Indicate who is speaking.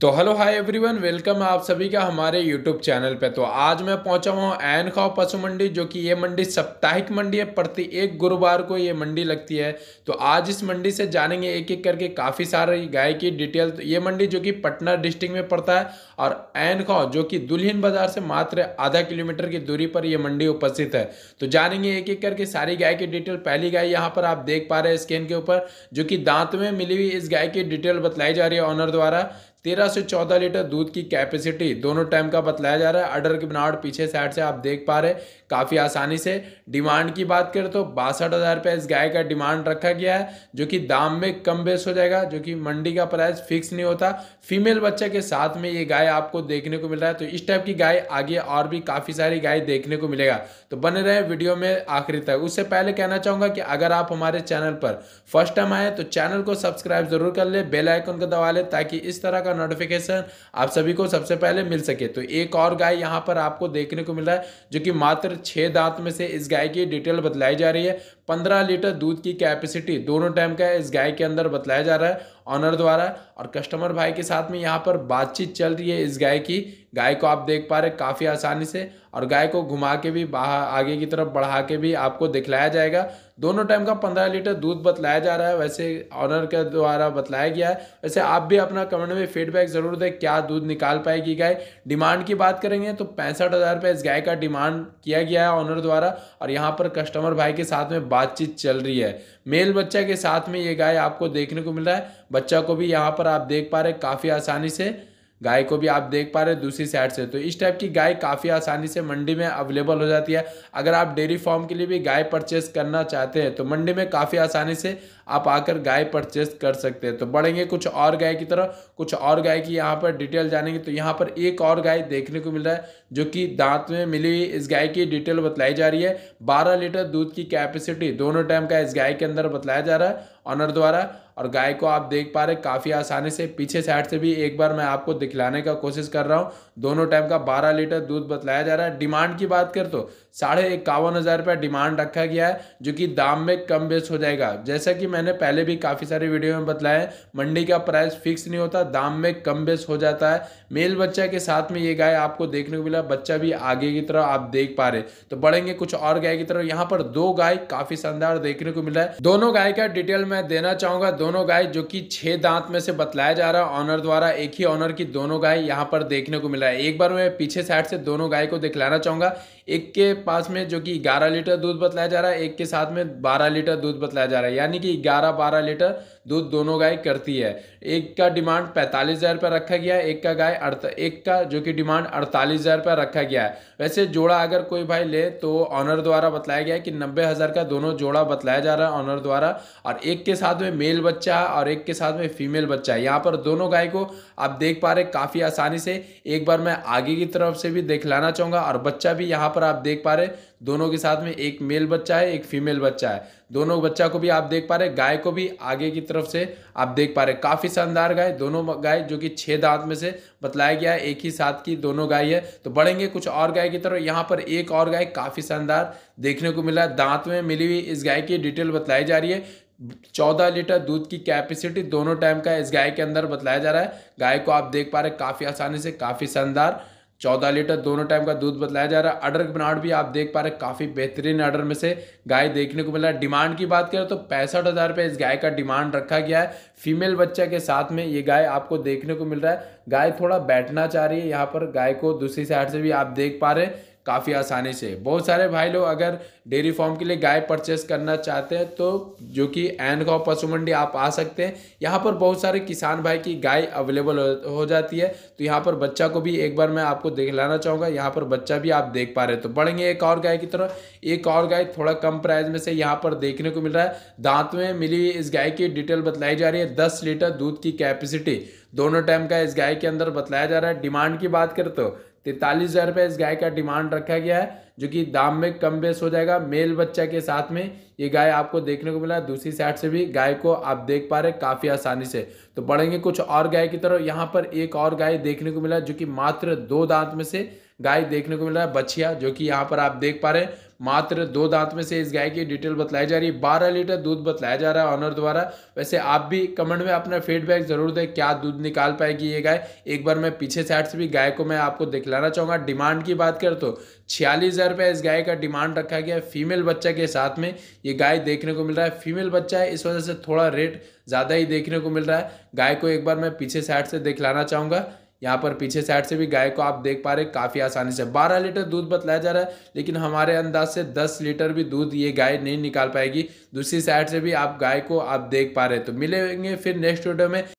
Speaker 1: तो hello hi everyone welcome आप सभी का हमारे यूट्यूब चैनल पे तो आज मैं पहुंचा हुआ हूँ एन खाओ पशु मंडी जो कि ये मंडी साप्ताहिक मंडी है प्रति एक गुरुवार को ये मंडी लगती है तो आज इस मंडी से जानेंगे एक एक करके काफ़ी सारी गाय की डिटेल तो ये मंडी जो कि पटना डिस्ट्रिक्ट में पड़ता है और एन खाओ जो कि दुल्हिन बाजार से मात्र आधा किलोमीटर की दूरी पर यह मंडी उपस्थित है तो जानेंगे एक एक करके सारी गाय की डिटेल पहली गाय यहाँ पर आप देख पा रहे हैं स्कैन के ऊपर जो कि दांत में मिली हुई इस गाय की डिटेल बतलाई जा रही है ऑनर द्वारा तेरह से चौदह लीटर दूध की कैपेसिटी दोनों टाइम का बतलाया जा रहा है अर्डर की बनावट पीछे साइड से आप देख पा रहे काफ़ी आसानी से डिमांड की बात करें तो बासठ हज़ार रुपये इस गाय का डिमांड रखा गया है जो कि दाम में कम बेस हो जाएगा जो कि मंडी का प्राइस फिक्स नहीं होता फीमेल बच्चे के साथ में ये गाय आपको देखने को मिल रहा है तो इस टाइप की गाय आगे और भी काफ़ी सारी गाय देखने को मिलेगा तो बने रहे वीडियो में आखिरी तक उससे पहले कहना चाहूँगा कि अगर आप हमारे चैनल पर फर्स्ट टाइम आए तो चैनल को सब्सक्राइब जरूर कर ले बेलाइकन को दबा ले ताकि इस तरह का नोटिफिकेशन आप सभी को सबसे पहले मिल सके तो एक और गाय यहाँ पर आपको देखने को मिल रहा है जो कि मात्र छः दांत में से इस गाय की डिटेल बतलाई जा रही है पंद्रह लीटर दूध की कैपेसिटी दोनों टाइम का इस गाय के अंदर बतलाया जा रहा है ऑनर द्वारा और कस्टमर भाई के साथ में यहाँ पर बातचीत चल रही है इस गाय की गाय को आप देख पा रहे काफ़ी आसानी से और गाय को घुमा के भी बाहर आगे की तरफ बढ़ा के भी आपको दिखलाया जाएगा दोनों टाइम का पंद्रह लीटर दूध बतलाया जा रहा है वैसे ऑनर के द्वारा बतलाया गया है वैसे आप भी अपना कमेंट में फीडबैक ज़रूर दें क्या दूध निकाल पाएगी गाय डिमांड की बात करेंगे तो पैंसठ हज़ार इस गाय का डिमांड किया गया है ऑनर द्वारा और यहाँ पर कस्टमर भाई के साथ में बातचीत चल रही है मेल बच्चा के साथ में ये गाय आपको देखने को मिल रहा है बच्चा को भी यहाँ पर आप देख पा रहे काफ़ी आसानी से गाय को भी आप देख पा रहे हैं दूसरी साइड से तो इस टाइप की गाय काफ़ी आसानी से मंडी में अवेलेबल हो जाती है अगर आप डेयरी फार्म के लिए भी गाय परचेस करना चाहते हैं तो मंडी में काफ़ी आसानी से आप आकर गाय परचेस कर सकते हैं तो बढ़ेंगे कुछ और गाय की तरफ कुछ और गाय की यहाँ पर डिटेल जानेंगे तो यहाँ पर एक और गाय देखने को मिल रहा है जो कि दांत में मिली हुई इस गाय की डिटेल बतलाई जा रही है बारह लीटर दूध की कैपेसिटी दोनों टाइम का इस गाय के अंदर बतलाया जा रहा है ऑनर द्वारा और गाय को आप देख पा रहे काफ़ी आसानी से पीछे साइड से भी एक बार मैं आपको दिखलाने का कोशिश कर रहा हूँ दोनों टाइम का बारह लीटर दूध बतलाया जा रहा है डिमांड की बात कर तो साढ़े इक्यावन हज़ार रुपये डिमांड रखा गया है जो कि दाम में कम बेस हो जाएगा जैसा कि मैंने पहले भी काफ़ी सारी वीडियो में बताया मंडी का प्राइस फिक्स नहीं होता दाम में कम बेस हो जाता है मेल बच्चा के साथ में ये गाय आपको देखने को मिला बच्चा भी आगे की तरफ आप देख पा रहे तो बढ़ेंगे कुछ और गाय की तरफ यहाँ पर दो गाय काफ़ी शानदार देखने को मिला है दोनों गाय का डिटेल मैं देना चाहूँगा दोनों गाय जो कि छह दांत में से बतलाया जा रहा है ऑनर द्वारा एक ही ऑनर की दोनों गाय यहाँ पर देखने को मिला है एक बार मैं पीछे साइड से दोनों गाय को दिखलाना चाहूंगा एक के पास में जो कि ग्यारह लीटर दूध बतलाया जा रहा है एक के साथ में बारह लीटर दूध बतलाया जा रहा है यानी कि ग्यारह बारह लीटर दूध दोनों गाय करती है एक का डिमांड पैंतालीस हज़ार रुपये रखा गया है एक का गाय एक का जो कि डिमांड अड़तालीस हज़ार रुपये रखा गया है वैसे जोड़ा अगर कोई भाई ले तो ऑनर द्वारा बतलाया गया है कि नब्बे हज़ार का दोनों जोड़ा बतलाया जा रहा है ऑनर द्वारा और एक के साथ में मेल बच्चे बच्चा और एक के साथ में फीमेल बच्चा है यहाँ पर दोनों गाय को आप देख पा रहे काफ़ी आसानी से एक बार मैं आगे की तरफ से भी देख लाना चाहूँगा और बच्चा भी यहाँ पर आप देख पा रहे दोनों के साथ में एक मेल बच्चा है एक फीमेल बच्चा है दोनों बच्चा को भी आप देख पा रहे गाय को भी आगे की तरफ से आप देख पा रहे काफ़ी शानदार गाय दोनों गाय जो कि छः दांत में से बतलाया गया है एक ही साथ की दोनों गाय है तो बढ़ेंगे कुछ और गाय की तरफ यहाँ पर एक और गाय काफ़ी शानदार देखने को मिला दांत में मिली हुई इस गाय की डिटेल बताई जा रही है चौदह लीटर दूध की कैपेसिटी दोनों टाइम का इस गाय के अंदर बतलाया जा रहा है गाय को आप देख पा रहे काफ़ी आसानी से काफ़ी शानदार चौदह लीटर दोनों टाइम का दूध बतलाया जा रहा है अडर बनाट भी आप देख पा रहे हैं काफ़ी बेहतरीन अडर में से गाय देखने को मिला डिमांड की बात करें तो पैंसठ हज़ार रुपये इस गाय का डिमांड रखा गया है फीमेल बच्चा के साथ में ये गाय आपको देखने को मिल रहा है गाय थोड़ा बैठना चाह रही है यहाँ पर गाय को दूसरी साइड से भी आप देख पा रहे हैं काफ़ी आसानी से बहुत सारे भाई लोग अगर डेयरी फॉर्म के लिए गाय परचेस करना चाहते हैं तो जो कि एन गाँव पशु मंडी आप आ सकते हैं यहाँ पर बहुत सारे किसान भाई की गाय अवेलेबल हो जाती है तो यहाँ पर बच्चा को भी एक बार मैं आपको देख लाना चाहूँगा यहाँ पर बच्चा भी आप देख पा रहे तो बढ़ेंगे एक और गाय की तरफ एक और गाय थोड़ा कम प्राइस में से यहाँ पर देखने को मिल रहा है दांत में मिली इस गाय की डिटेल बतलाई जा रही है दस लीटर दूध की कैपेसिटी दोनों टाइम का इस गाय के अंदर बतलाया जा रहा है डिमांड की बात करें तो तैंतालीस हज़ार रुपये इस गाय का डिमांड रखा गया है जो कि दाम में कम बेस हो जाएगा मेल बच्चा के साथ में ये गाय आपको देखने को मिला दूसरी साइड से भी गाय को आप देख पा रहे काफ़ी आसानी से तो बढ़ेंगे कुछ और गाय की तरफ यहाँ पर एक और गाय देखने को मिला जो कि मात्र दो दांत में से गाय देखने को मिल रहा है बछिया जो कि यहाँ पर आप देख पा रहे हैं मात्र दो दांत में से इस गाय की डिटेल बतलाई जा रही है बारह लीटर दूध बतलाया जा रहा है ऑनर द्वारा वैसे आप भी कमेंट में अपना फीडबैक जरूर दें क्या दूध निकाल पाएगी ये गाय एक बार मैं पीछे साइड से भी गाय को मैं आपको दिखलाना चाहूंगा डिमांड की बात कर तो छियालीस हज़ार इस गाय का डिमांड रखा गया फीमेल बच्चा के साथ में ये गाय देखने को मिल रहा है फीमेल बच्चा है इस वजह से थोड़ा रेट ज़्यादा ही देखने को मिल रहा है गाय को एक बार मैं पीछे साइड से देख लाना चाहूँगा यहाँ पर पीछे साइड से भी गाय को आप देख पा रहे काफ़ी आसानी से 12 लीटर दूध बतलाया जा रहा है लेकिन हमारे अंदाज से 10 लीटर भी दूध ये गाय नहीं निकाल पाएगी दूसरी साइड से भी आप गाय को आप देख पा रहे तो मिलेंगे फिर नेक्स्ट वीडियो में